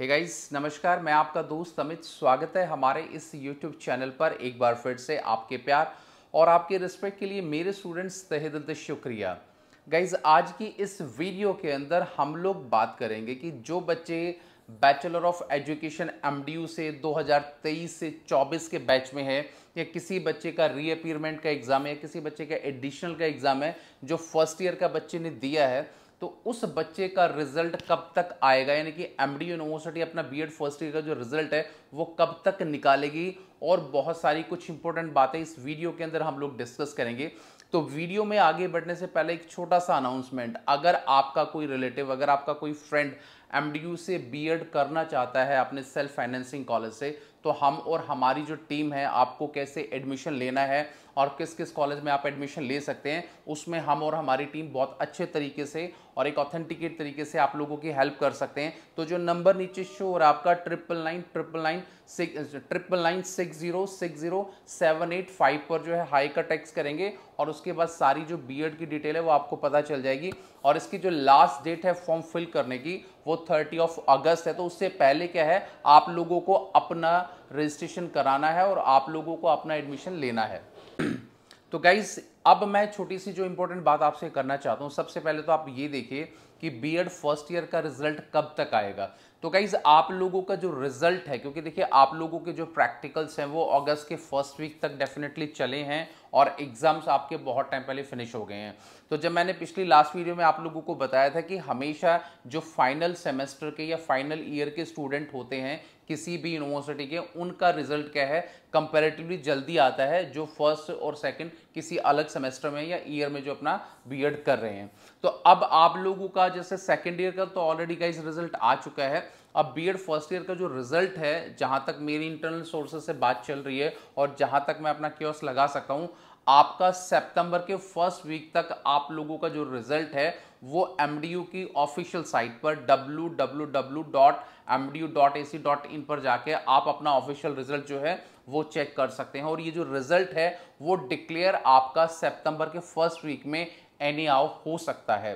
hey guys नमस्कार मैं आपका दोस्त अमित स्वागत है हमारे इस यूट्यूब चैनल पर एक बार फिर से आपके प्यार और आपके रिस्पेक्ट के लिए मेरे स्टूडेंट्स तहे दिल से शुक्रिया गाइस आज की इस वीडियो के अंदर हम लोग बात करेंगे कि जो बच्चे बैचलर ऑफ एजुकेशन एम से 2023 से 24 के बैच में है या किसी बच्चे का रीअपीयरमेंट का एग्ज़ाम है या किसी बच्चे का एडिशनल का एग्ज़ाम है जो फर्स्ट ईयर का बच्चे ने दिया है तो उस बच्चे का रिजल्ट कब तक आएगा यानी कि एमडी यूनिवर्सिटी अपना बीएड फर्स्ट ईयर का जो रिजल्ट है वो कब तक निकालेगी और बहुत सारी कुछ इंपॉर्टेंट बातें इस वीडियो के अंदर हम लोग डिस्कस करेंगे तो वीडियो में आगे बढ़ने से पहले एक छोटा सा अनाउंसमेंट अगर आपका कोई रिलेटिव अगर आपका कोई फ्रेंड एम से बी करना चाहता है अपने सेल्फ फाइनेंसिंग कॉलेज से तो हम और हमारी जो टीम है आपको कैसे एडमिशन लेना है और किस किस कॉलेज में आप एडमिशन ले सकते हैं उसमें हम और हमारी टीम बहुत अच्छे तरीके से और एक ऑथेंटिकेट तरीके से आप लोगों की हेल्प कर सकते हैं तो जो नंबर नीचे शो और आपका triple nine triple nine six triple nine six zero six zero seven eight five पर जो है हाई का टैक्स करेंगे और उसके बाद सारी जो बी की डिटेल है वो आपको पता चल जाएगी और इसकी जो लास्ट डेट है फॉर्म फिल करने की वो थर्टी ऑफ अगस्त है तो उससे पहले क्या है आप लोगों को अपना रजिस्ट्रेशन कराना है और आप लोगों को अपना एडमिशन लेना है तो गाइज अब मैं छोटी सी जो इंपॉर्टेंट बात आपसे करना चाहता हूँ सबसे पहले तो आप ये देखिए कि बी फर्स्ट ईयर का रिजल्ट कब तक आएगा तो गाइज आप लोगों का जो रिजल्ट है क्योंकि देखिए आप लोगों के जो प्रैक्टिकल्स हैं वो अगस्त के फर्स्ट वीक तक डेफिनेटली चले हैं और एग्जाम्स आपके बहुत टाइम पहले फिनिश हो गए हैं तो जब मैंने पिछली लास्ट वीडियो में आप लोगों को बताया था कि हमेशा जो फाइनल सेमेस्टर के या फाइनल ईयर के स्टूडेंट होते हैं किसी भी यूनिवर्सिटी के उनका रिजल्ट क्या है कंपेरेटिवली जल्दी आता है जो फर्स्ट और सेकेंड किसी अलग सेमेस्टर में या ईयर में जो अपना बी कर रहे हैं तो अब आप लोगों का जैसे सेकेंड ईयर का तो ऑलरेडी का इस रिजल्ट आ चुका है अब बी फर्स्ट ईयर का जो रिजल्ट है जहाँ तक मेरी इंटरनल सोर्सेज से बात चल रही है और जहाँ तक मैं अपना क्योस लगा सका हूँ आपका सितंबर के फर्स्ट वीक तक आप लोगों का जो रिजल्ट है वो एम की ऑफिशियल साइट पर www.mdu.ac.in पर जाके आप अपना ऑफिशियल रिजल्ट जो है वो चेक कर सकते हैं और ये जो रिजल्ट है वो डिक्लेयर आपका सितंबर के फर्स्ट वीक में एनी हो सकता है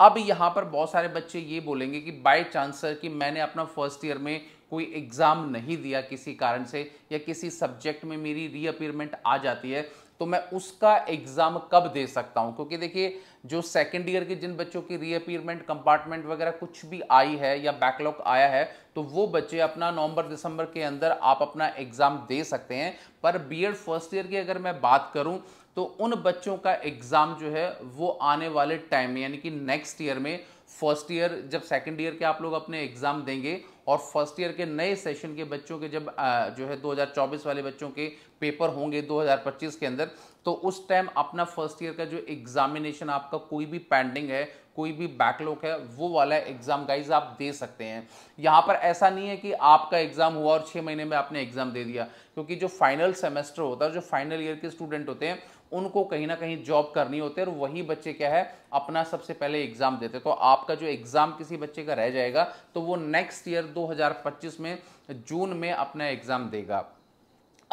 अब यहाँ पर बहुत सारे बच्चे ये बोलेंगे कि बाय चांस सर कि मैंने अपना फर्स्ट ईयर में कोई एग्ज़ाम नहीं दिया किसी कारण से या किसी सब्जेक्ट में मेरी रीअपीयरमेंट आ जाती है तो मैं उसका एग्ज़ाम कब दे सकता हूँ क्योंकि देखिए जो सेकेंड ईयर के जिन बच्चों की रीअपीयरमेंट कंपार्टमेंट वगैरह कुछ भी आई है या बैकलॉग आया है तो वो बच्चे अपना नवंबर दिसंबर के अंदर आप अपना एग्ज़ाम दे सकते हैं पर बी फर्स्ट ईयर की अगर मैं बात करूँ तो उन बच्चों का एग्ज़ाम जो है वो आने वाले टाइम में यानी कि नेक्स्ट ईयर में फर्स्ट ईयर जब सेकेंड ईयर के आप लोग अपने एग्जाम देंगे और फर्स्ट ईयर के नए सेशन के बच्चों के जब जो है 2024 वाले बच्चों के पेपर होंगे 2025 के अंदर तो उस टाइम अपना फर्स्ट ईयर का जो एग्जामिनेशन आपका कोई भी पेंडिंग है कोई भी बैकलॉग है वो वाला एग्जाम गाइज आप दे सकते हैं यहाँ पर ऐसा नहीं है कि आपका एग्जाम हुआ और छः महीने में आपने एग्जाम दे दिया क्योंकि जो फाइनल सेमेस्टर होता है जो फाइनल ईयर के स्टूडेंट होते हैं उनको कहीं ना कहीं जॉब करनी होती है और वही बच्चे क्या है अपना सबसे पहले एग्जाम देते तो आपका जो एग्जाम किसी बच्चे का रह जाएगा तो वो नेक्स्ट ईयर 2025 में जून में अपना एग्जाम देगा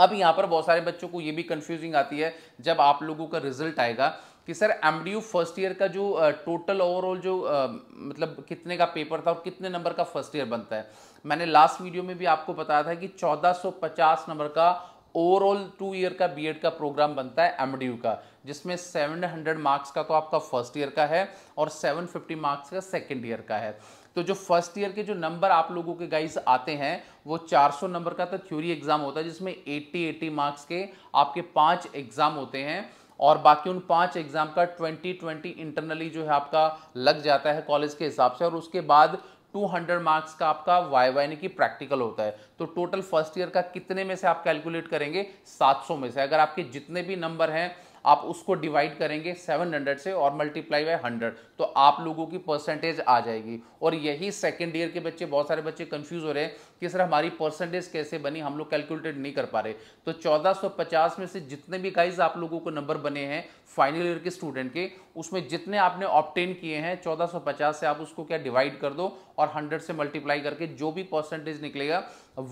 अब यहाँ पर बहुत सारे बच्चों को ये भी कंफ्यूजिंग आती है जब आप लोगों का रिजल्ट आएगा कि सर एम फर्स्ट ईयर का जो टोटल ओवरऑल जो आ, मतलब कितने का पेपर था और कितने नंबर का फर्स्ट ईयर बनता है मैंने लास्ट वीडियो में भी आपको बताया था कि 1450 नंबर का ओवरऑल टू ईयर का बीएड का प्रोग्राम बनता है एमडीयू का जिसमें 700 मार्क्स का तो आपका फर्स्ट ईयर का है और 750 मार्क्स का सेकेंड ईयर का है तो जो फर्स्ट ईयर के जो नंबर आप लोगों के गाइस आते हैं वो 400 नंबर का तो थ्योरी एग्जाम होता है जिसमें 80 80 मार्क्स के आपके पांच एग्जाम होते हैं और बाकी उन पांच एग्जाम का 2020 इंटरनली जो है आपका लग जाता है कॉलेज के हिसाब से और उसके बाद 200 मार्क्स का आपका वाई वाई यानी कि प्रैक्टिकल होता है तो टोटल फर्स्ट ईयर का कितने में से आप कैलकुलेट करेंगे 700 में से अगर आपके जितने भी नंबर हैं आप उसको डिवाइड करेंगे 700 से और मल्टीप्लाई बाय 100 तो आप लोगों की परसेंटेज आ जाएगी और यही सेकेंड ईयर के बच्चे बहुत सारे बच्चे कंफ्यूज हो रहे हैं कि सर हमारी परसेंटेज कैसे बनी हम लोग कैलकुलेटेड नहीं कर पा रहे तो 1450 में से जितने भी गाइज आप लोगों को नंबर बने हैं फाइनल ईयर के स्टूडेंट के उसमें जितने आपने ऑप्टेन किए हैं चौदह से आप उसको क्या डिवाइड कर दो और हंड्रेड से मल्टीप्लाई करके जो भी परसेंटेज निकलेगा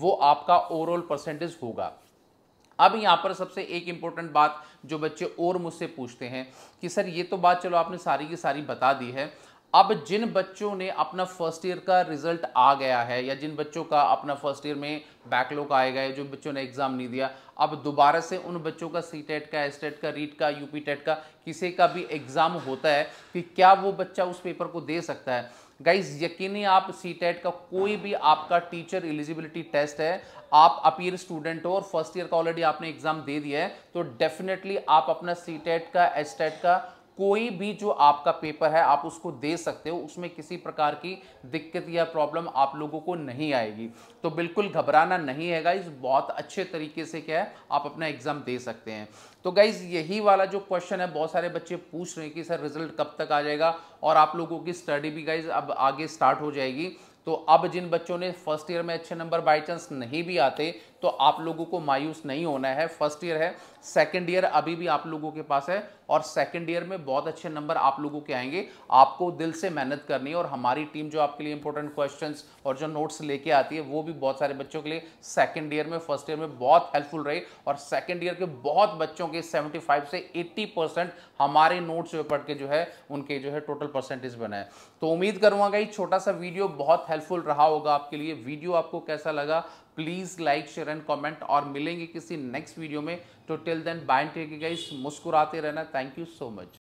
वो आपका ओवरऑल परसेंटेज होगा अब यहाँ पर सबसे एक इम्पोर्टेंट बात जो बच्चे और मुझसे पूछते हैं कि सर ये तो बात चलो आपने सारी की सारी बता दी है अब जिन बच्चों ने अपना फर्स्ट ईयर का रिजल्ट आ गया है या जिन बच्चों का अपना फर्स्ट ईयर में बैकलॉग आए गए जो बच्चों ने एग्जाम नहीं दिया अब दोबारा से उन बच्चों का सी टेट का एस टेट का रीट का यूपी टेट का किसी का भी एग्जाम होता है कि क्या वो बच्चा उस पेपर को दे सकता है गाइज यकीनी आप सी टेट का कोई भी आपका टीचर एलिजिबिलिटी टेस्ट है आप अपीयर स्टूडेंट हो और फर्स्ट ईयर का ऑलरेडी आपने एग्जाम दे दिया है तो डेफिनेटली आप अपना सी टेट का एस टेट का कोई भी जो आपका पेपर है आप उसको दे सकते हो उसमें किसी प्रकार की दिक्कत या प्रॉब्लम आप लोगों को नहीं आएगी तो बिल्कुल घबराना नहीं है गाइज बहुत अच्छे तरीके से क्या है आप अपना एग्जाम दे सकते हैं तो गाइज यही वाला जो क्वेश्चन है बहुत सारे बच्चे पूछ रहे हैं कि सर रिजल्ट कब तक आ जाएगा और आप लोगों की स्टडी भी गाइज अब आगे स्टार्ट हो जाएगी तो अब जिन बच्चों ने फर्स्ट ईयर में अच्छे नंबर बाई चांस नहीं भी आते तो आप लोगों को मायूस नहीं होना है फर्स्ट ईयर है सेकेंड ईयर अभी भी आप लोगों के पास है और सेकेंड ईयर में बहुत अच्छे नंबर आप लोगों के आएंगे आपको दिल से मेहनत करनी है और हमारी टीम जो आपके लिए इंपॉर्टेंट क्वेश्चन और जो नोट्स लेके आती है वो भी बहुत सारे बच्चों के लिए सेकेंड ईयर में फर्स्ट ईयर में बहुत हेल्पफुल रही और सेकेंड ईयर के बहुत बच्चों के सेवेंटी से एट्टी परसेंट हमारे नोट्स पे पढ़ के जो है उनके जो है टोटल परसेंटेज बना है तो उम्मीद करूंगा छोटा सा वीडियो बहुत हेल्पफुल रहा होगा आपके लिए वीडियो आपको कैसा लगा please like share and comment और मिलेंगे किसी नेक्स्ट वीडियो में तो till then bye and take guys मुस्कुराते रहना थैंक यू सो मच